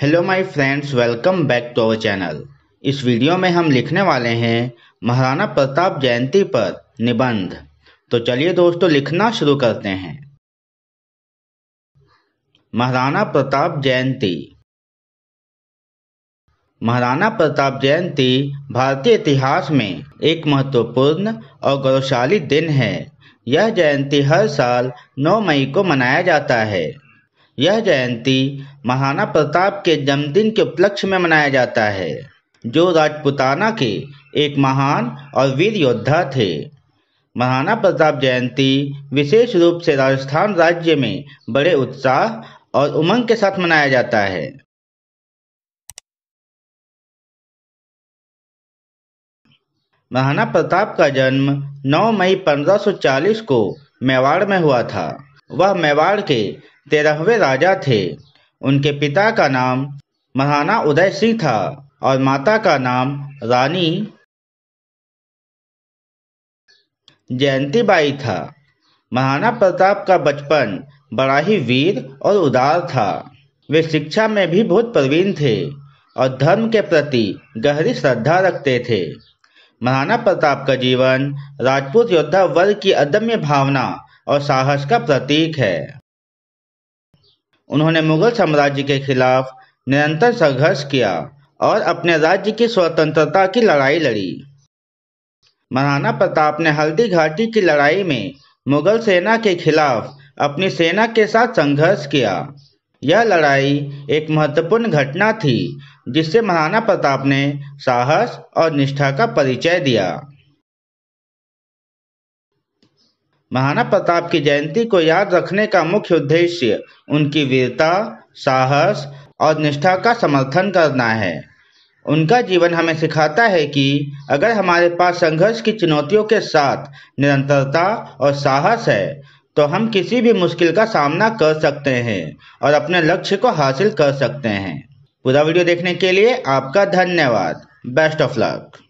hello my friends welcome back to our channel इस video में हम लिखने वाले हैं महाराणा प्रताप जयंती पर निबंध तो चलिए दोस्तों लिखना शुरू करते हैं महाराणा प्रताप जयंती महाराणा प्रताप जयंती भारतीय इतिहास में एक महत्वपूर्ण और गौरवशाली दिन है यह जयंती हर साल 9 मई को मनाया जाता है यह जयंती महाराणा प्रताप के जन्मदिन के उपलक्ष्य में मनाया जाता है जो राजपुताना के एक महान और वीर योद्धा थे महाराणा प्रताप जयंती विशेष रूप से राजस्थान राज्य में बड़े उत्साह और उमंग के साथ मनाया जाता है महाराणा प्रताप का जन्म 9 मई 1540 को मेवाड़ में हुआ था वह मेवाड़ के तेरहवे राजा थे उनके पिता का नाम महाना उदय सिंह था और माता का नाम रानी जयंतीबाई था महाराणा प्रताप का बचपन बड़ा ही वीर और उदार था वे शिक्षा में भी बहुत प्रवीण थे और धर्म के प्रति गहरी श्रद्धा रखते थे महाना प्रताप का जीवन राजपूत योद्धा वर्ग की अदम्य भावना और साहस का प्रतीक है उन्होंने मुगल साम्राज्य के खिलाफ निरंतर संघर्ष किया और अपने राज्य की स्वतंत्रता की लड़ाई लड़ी महाराणा प्रताप ने हल्दी घाटी की लड़ाई में मुगल सेना के खिलाफ अपनी सेना के साथ संघर्ष किया यह लड़ाई एक महत्वपूर्ण घटना थी जिससे महाराणा प्रताप ने साहस और निष्ठा का परिचय दिया महाना प्रताप की जयंती को याद रखने का मुख्य उद्देश्य उनकी वीरता साहस और निष्ठा का समर्थन करना है उनका जीवन हमें सिखाता है कि अगर हमारे पास संघर्ष की चुनौतियों के साथ निरंतरता और साहस है तो हम किसी भी मुश्किल का सामना कर सकते हैं और अपने लक्ष्य को हासिल कर सकते हैं पूरा वीडियो देखने के लिए आपका धन्यवाद बेस्ट ऑफ लक